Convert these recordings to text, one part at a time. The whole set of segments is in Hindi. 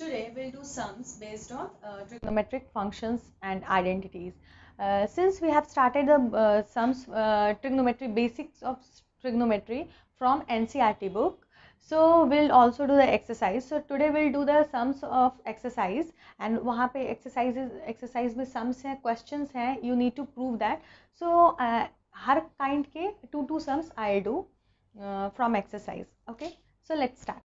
Today we'll do sums based on uh, trigonometric functions and identities. Uh, since we have started the uh, sums uh, trigonometry basics of trigonometry from NCRT book, so we'll also do the exercise. So today we'll do the sums of exercise and वहाँ पे exercises exercise में sums हैं questions हैं you need to prove that. So uh, her kind के two two sums I'll do uh, from exercise. Okay, so let's start.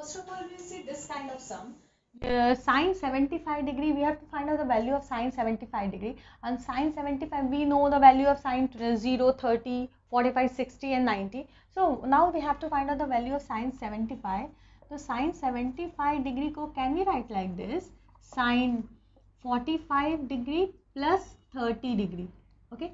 First of all, we will see this kind of sum. Uh, sine 75 degree we have to find out the value of sine 75 degree and sine 75 we know the value of sine uh, 0 30 45 60 and 90 so now we have to find out the value of sine 75 so sine 75 degree ko can we write like this sine 45 degree plus 30 degree okay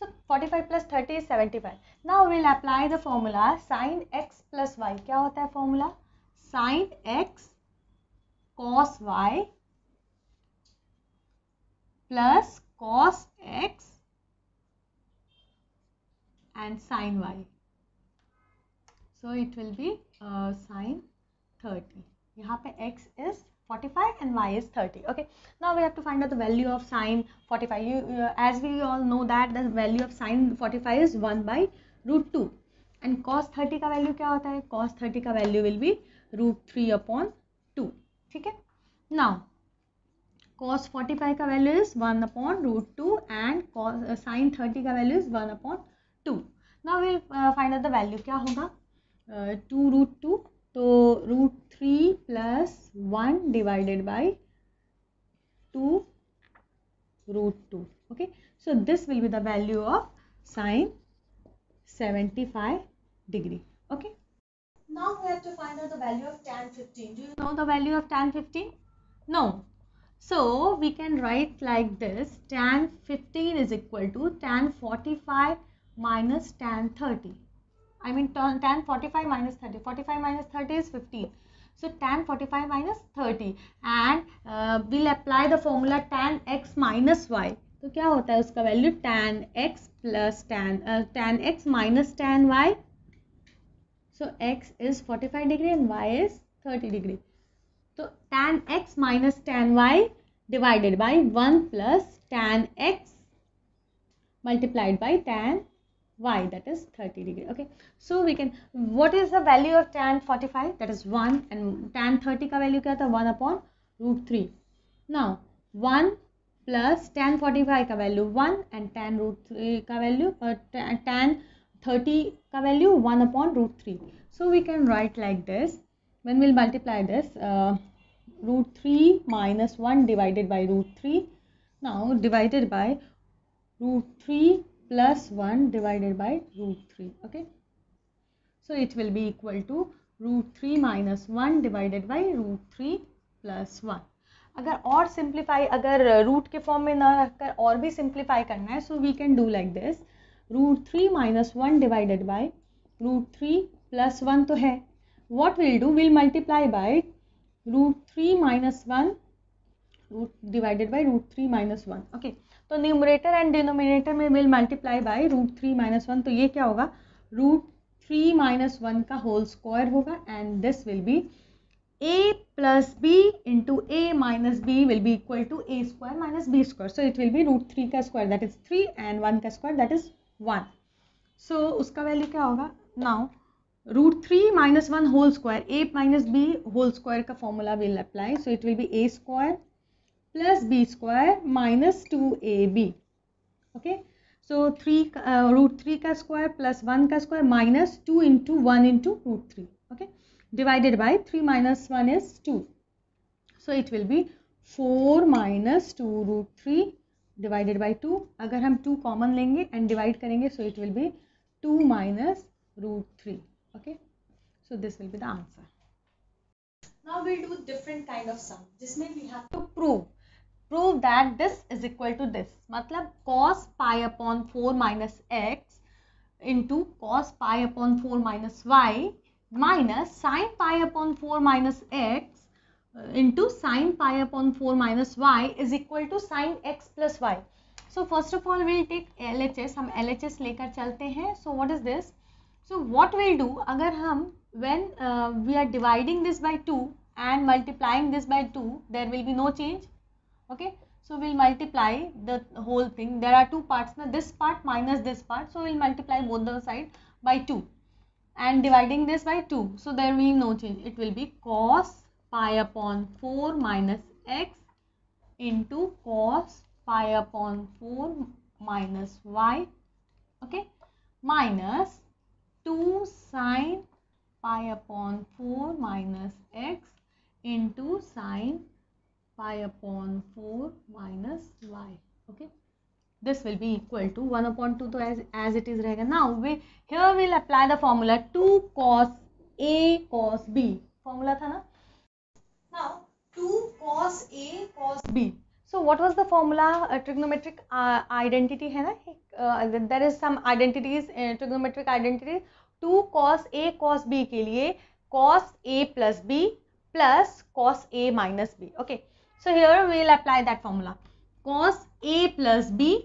so 45 plus 30 is 75 now we'll apply the formula sine x plus y kya hota hai formula sine x cos y plus cos x and sine y. So it will be uh, sine 30. यहाँ x is 45 and y is 30 okay now we have to find out the value of sine 45 you, uh, as we all know that the value of sine 45 is 1 by root 2 and cos thirty का वैल्यू क्या होता है कॉस थर्टी का value will be root three upon two ठीक है नाउ कॉस फोर्टी फाइव का value is one upon root two and sine thirty का value is one upon two now will find out the value क्या होगा टू रूट टू तो root three plus one divided by two two okay so this will be the value of sine seventy 75 degree okay now we have to find out the value of tan 15 do you know the value of tan 15 no so we can write like this tan 15 is equal to tan 45 minus tan 30 i mean tan 45 minus 30 45 minus 30 is 15 so tan 45 minus 30 and uh, we'll apply the formula tan x minus y So क्या होता है उसका value? tan x plus tan uh, tan x minus tan y so x is 45 degree and y is 30 degree. So tan x minus tan y divided by 1 plus tan x multiplied by tan y that is 30 degree okay so we can what is the value of tan 45 that is 1 and tan 30 ka value kya tha 1 upon root 3 now 1 plus tan 45 ka value 1 and tan root 3 ka value but uh, tan thirty का value one upon root three so we can write like this when will multiply this root three minus one divided by root three now divided by root three plus one divided by root three okay so it will be equal to root three minus one divided by root three plus one अगर और सिंप्लीफाई अगर रूट uh, के फॉर्म में ना रखकर और भी सिंप्लीफाई करना है so we can do like this root three minus one divided by root three plus one तो है what will do will multiply by root three minus one root divided by root three minus one okay तो न्यूमरेटर एंड डिनोमिनेटर में will multiply by root three minus one तो ये क्या होगा रूट थ्री माइनस वन का होल स्क्वायर होगा and this will be a plus B into a minus b will be equal to a square minus b square so it will be root three का square that is three and one का square that is one so उसका वैल्यू क्या होगा now root three minus one whole square a minus b whole square का formula will apply so it will be a square plus b square minus two a b okay so three root three का स्क्वायर प्लस वन का square minus two into one into root three okay divided by three minus one is two so it will be four minus two root three divided by two अगर हम टू कॉमन लेंगे एंड डिवाइड करेंगे so it will be two minus root three okay so this will be the answer now we do different kind of sum जिसमें we have to prove prove that this is equal to this मतलब cos pi upon four minus x into cos pi upon four minus y minus sine pi upon four minus x Uh, into sine pi upon 4 minus y is equal to sine x plus y. So first of all we'll take LHS, हम LHS लेकर चलते हैं. So what is this? So what we'll do अगर हम when uh, we are dividing this by 2 and multiplying this by 2 there will be no change. Okay. So we'll multiply the whole thing. There are two parts now this part minus this part. So we'll multiply both the side by 2 and dividing this by 2. So there will be no change. It will be cos pi upon 4 minus x into cos pi upon 4 minus y okay minus 2 sine pi upon 4 minus x into sine pi upon 4 minus y okay this will be equal to 1 upon 2 so as, as it is rahega. now we here we'll apply the formula 2 cos a cos b formula tha na 2 cos A cos B. So what was the formula? Uh, trigonometric uh, identity है ना uh, there is some identities uh, trigonometric identity 2 cos A cos B के लिए cos A plus B plus cos A minus B. Okay. So here we will apply that formula. cos A plus B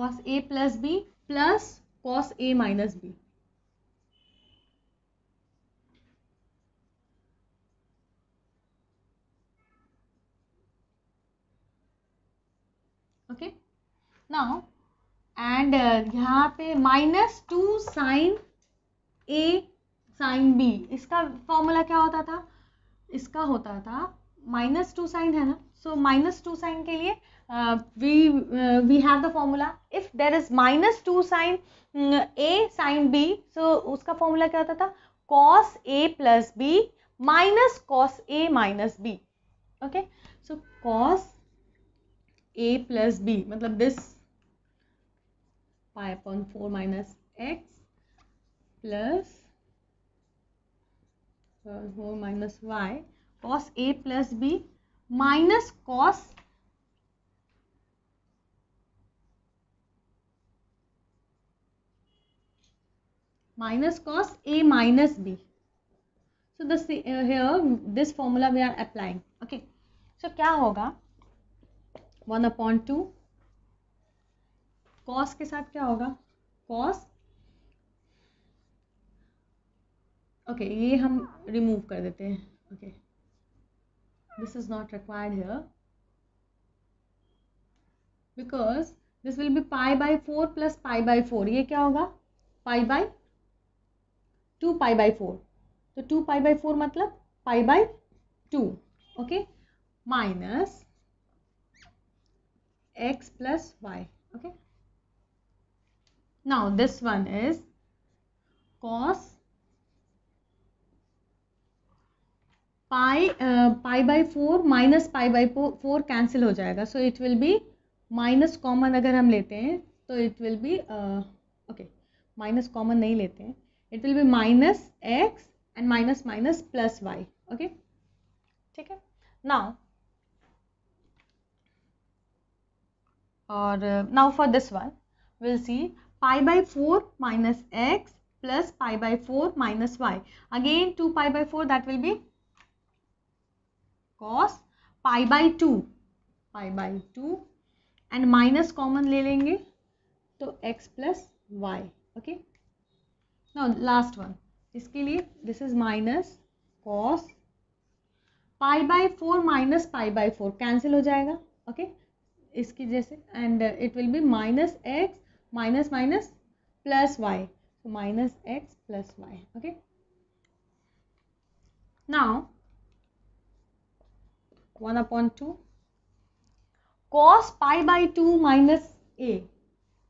cos a plus b plus cos a minus b okay now and यहां पे minus two sine a sine b इसका फॉर्मूला क्या होता था इसका होता था माइनस टू साइन है ना सो माइनस टू साइन के लिए we we have the formula if there is minus two sine a mm, sine b so उसका फॉर्मूला क्या होता था cos a plus b minus cos a minus b okay so cos a plus b मतलब this pi upon four minus x plus four minus y cos a plus b minus cos minus cos a minus b so this uh, here this formula we are applying okay so kya hoga 1 upon 2 cos के साथ क्या होगा cos ओके okay, ये हम रिमूव कर देते हैं okay okay. this is not required here because this will be pi by 4 plus pi by 4 ये क्या होगा pi by 2 pi by 4 तो 2 pi by 4 मतलब pi by 2 okay minus x plus y okay now this one is cos pi pi by four minus pi by four cancel हो जाएगा so it will be minus common अगर हम लेते हैं तो it will be okay minus common नहीं लेते हैं it will be minus x and minus minus plus y okay ठीक है नाउ और now for this one will see pi by four minus x plus pi by four minus y again two pi by four that will be cos pi by two pi by two and minus common ले लेंगे तो x plus y okay now last one इसके लिए this is minus cos pi by four minus pi by four cancel हो जाएगा ओके okay? इसकी जैसे and it will be minus x minus minus plus y minus x plus y okay now one upon two cos pi by two minus ए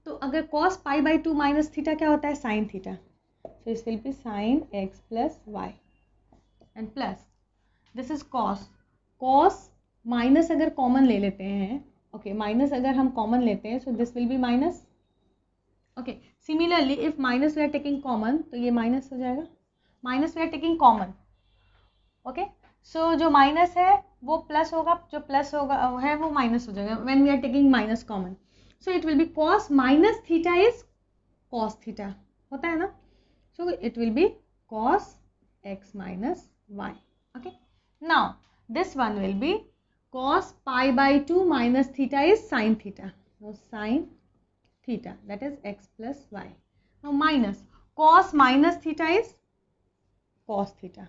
तो अगर cos pi by two minus theta क्या होता है sine theta so is will be sine x plus y and plus this is cos cos minus अगर कॉमन ले लेते हैं ओके okay, माइनस अगर हम कॉमन लेते हैं so this will be minus okay similarly if minus we are taking common तो ये माइनस हो जाएगा minus we are taking common okay so so, जो माइनस है वो प्लस होगा जो प्लस होगा है वो माइनस हो जाएगा when we are taking minus common so it will be cos minus theta is cos theta होता है ना so it will be cos x minus y okay now this one will be cos pi by two minus theta is sine theta sine theta that is x plus y minus cos minus theta is cos theta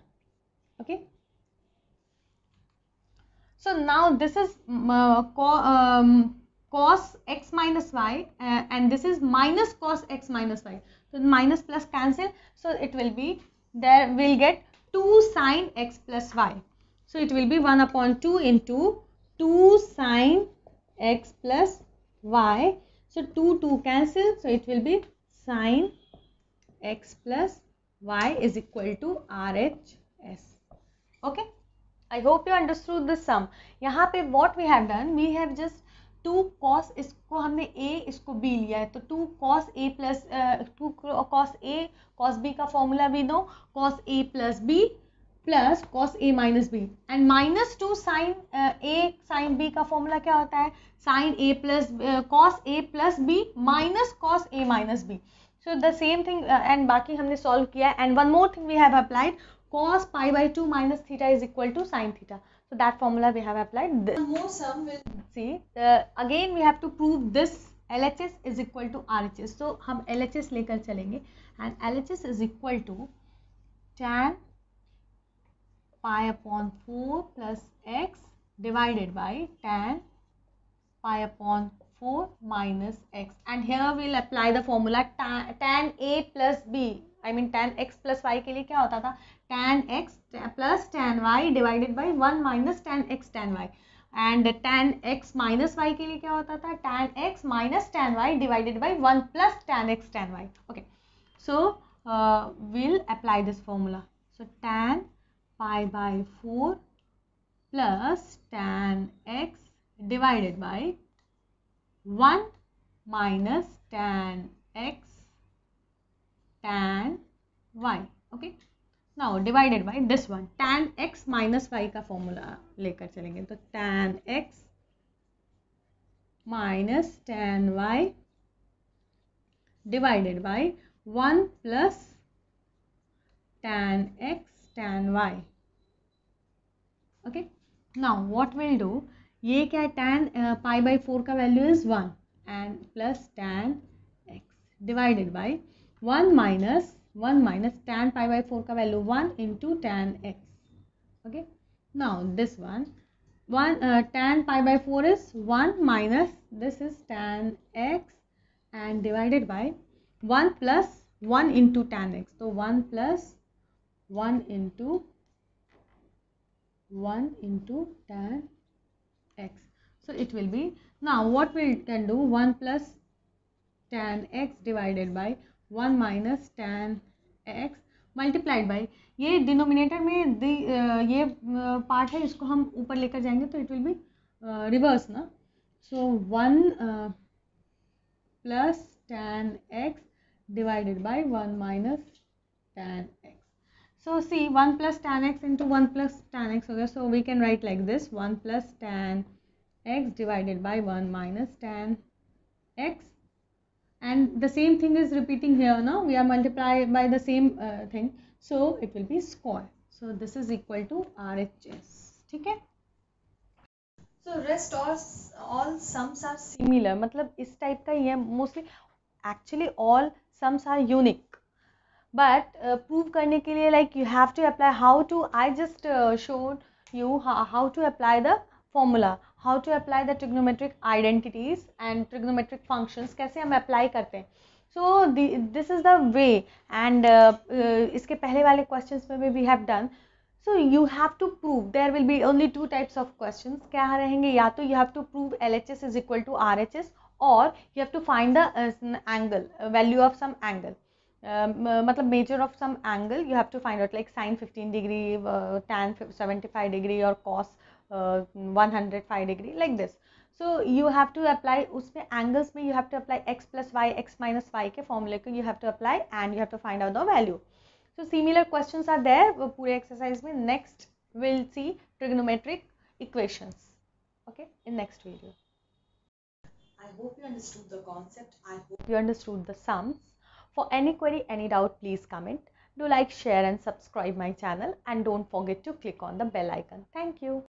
okay So now this is mm, uh, um, cos x minus y uh, and this is minus cos x minus y. So minus plus cancel. So it will be there we'll get 2 sine x plus y. So it will be 1 upon 2 into 2 sine x plus y. So 2 2 cancel. So it will be sine x plus y is equal to RHS. Okay. I hope you understood this sum यहाँ पे what we have done we have just two cos इसको हमने ए इसको बी लिया है तो two cos a plus two cos a cos b का फॉर्मूला भी दो cos a plus b plus cos a minus b and minus two sine a sine b का फॉर्मूला क्या होता है sine a plus cos a plus b minus cos a minus b so the same thing and बाकी हमने सॉल्व किया and one more thing we have applied cos pi by 2 minus theta is equal to sine theta. So that formula we have applied. This. More sum will see the again we have to prove this LHS is equal to RHS. So हम LHS लेकर चलेंगे and LHS is equal to tan pi upon 4 plus x divided by tan pi upon 4 minus x and here we'll apply the formula tan, tan a plus b I mean tan x plus y के लिए क्या होता था tan x plus tan y divided by one minus tan x tan y and tan x minus y के लिए क्या होता था tan x minus tan y divided by one plus tan x tan y okay so will apply this formula so tan five by four plus tan x divided by one minus tan x tan y okay now divided by this one tan x minus y का फॉर्मूला लेकर चलेंगे तो tan x minus tan y divided by 1 plus tan x tan y okay now what we'll do ये क्या है tan पाई बाई फोर का value is one and plus tan x divided by 1 minus 1 minus tan pi by 4 ka value 1 into tan x okay now this one 1 uh, tan pi by 4 is 1 minus this is tan x and divided by 1 plus 1 into tan x so 1 plus 1 into 1 into tan x so it will be now what we can do 1 plus tan x divided by one minus tan x multiplied by ये डिनोमिनेटर में ये पार्ट है इसको हम ऊपर लेकर जाएंगे तो इट विल बी रिवर्स ना so one plus tan x divided by one minus tan x so see one plus tan x into one plus tan x हो गया so we can write like this one plus tan x divided by one minus tan x and the same thing is repeating here now we are multiplied by the same uh, thing so it will be square so this is equal to RHS okay so rest all, all sums are similar Matlab, is type ka yeah, mostly actually all sums are unique but uh, prove karne ke liye, like you have to apply how to I just uh, showed you how, how to apply the formula how to apply the trigonometric identities and trigonometric functions कैसे हम अप्लाई करते हैं so this is the way and इसके पहले वाले क्वेश्चन में भी we have done so you have to prove there will be only two types of question क्या रहेंगे या तो you have to prove L H S is equal to R H S और you have to find the angle value of some angle मतलब measure of some angle you have to find out like sine fifteen degree tan five degree और cos Uh, 105 degree like this so you have to apply उसमें angles you have to apply x plus y x minus y के formula you have to apply and you have to find out the value so similar questions are there वो पूरे exercise next we'll see trigonometric equations okay in next video I hope you understood the concept I hope you understood the sums for any query any doubt please comment do like share and subscribe my channel and don't forget to click on the bell icon thank you